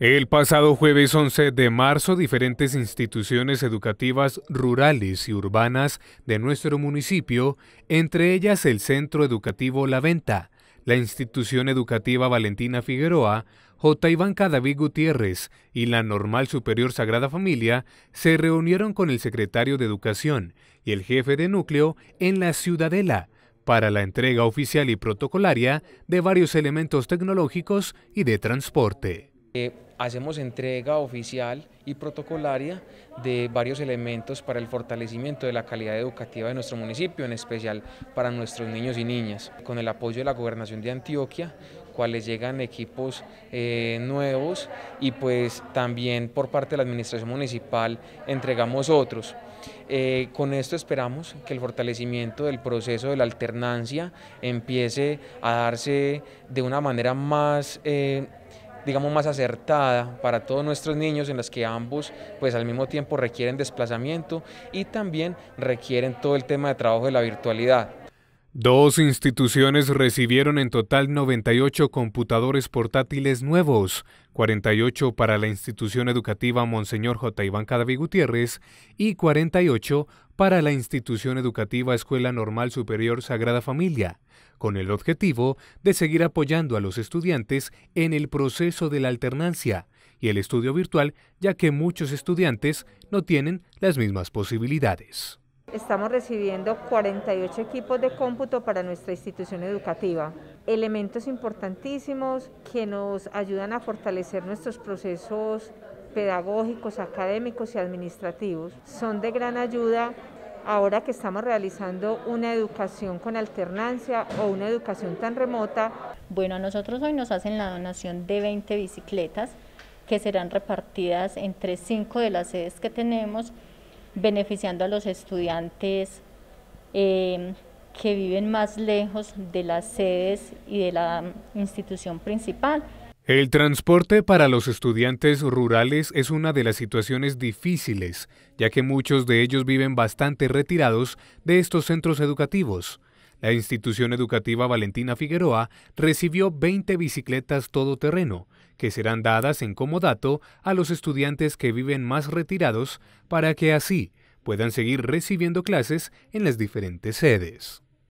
El pasado jueves 11 de marzo, diferentes instituciones educativas rurales y urbanas de nuestro municipio, entre ellas el Centro Educativo La Venta, la Institución Educativa Valentina Figueroa, J. Iván David Gutiérrez y la Normal Superior Sagrada Familia, se reunieron con el secretario de Educación y el jefe de núcleo en la Ciudadela para la entrega oficial y protocolaria de varios elementos tecnológicos y de transporte. Eh, hacemos entrega oficial y protocolaria de varios elementos para el fortalecimiento de la calidad educativa de nuestro municipio, en especial para nuestros niños y niñas, con el apoyo de la Gobernación de Antioquia, cuales llegan equipos eh, nuevos y pues también por parte de la Administración Municipal entregamos otros. Eh, con esto esperamos que el fortalecimiento del proceso de la alternancia empiece a darse de una manera más eh, digamos, más acertada para todos nuestros niños en las que ambos pues al mismo tiempo requieren desplazamiento y también requieren todo el tema de trabajo de la virtualidad. Dos instituciones recibieron en total 98 computadores portátiles nuevos, 48 para la institución educativa Monseñor J. Iván Cadaví Gutiérrez y 48 para la institución educativa Escuela Normal Superior Sagrada Familia, con el objetivo de seguir apoyando a los estudiantes en el proceso de la alternancia y el estudio virtual, ya que muchos estudiantes no tienen las mismas posibilidades. Estamos recibiendo 48 equipos de cómputo para nuestra institución educativa, elementos importantísimos que nos ayudan a fortalecer nuestros procesos pedagógicos, académicos y administrativos. Son de gran ayuda ahora que estamos realizando una educación con alternancia o una educación tan remota. Bueno, a nosotros hoy nos hacen la donación de 20 bicicletas que serán repartidas entre cinco de las sedes que tenemos beneficiando a los estudiantes eh, que viven más lejos de las sedes y de la institución principal. El transporte para los estudiantes rurales es una de las situaciones difíciles, ya que muchos de ellos viven bastante retirados de estos centros educativos. La institución educativa Valentina Figueroa recibió 20 bicicletas todoterreno, que serán dadas en comodato a los estudiantes que viven más retirados para que así puedan seguir recibiendo clases en las diferentes sedes.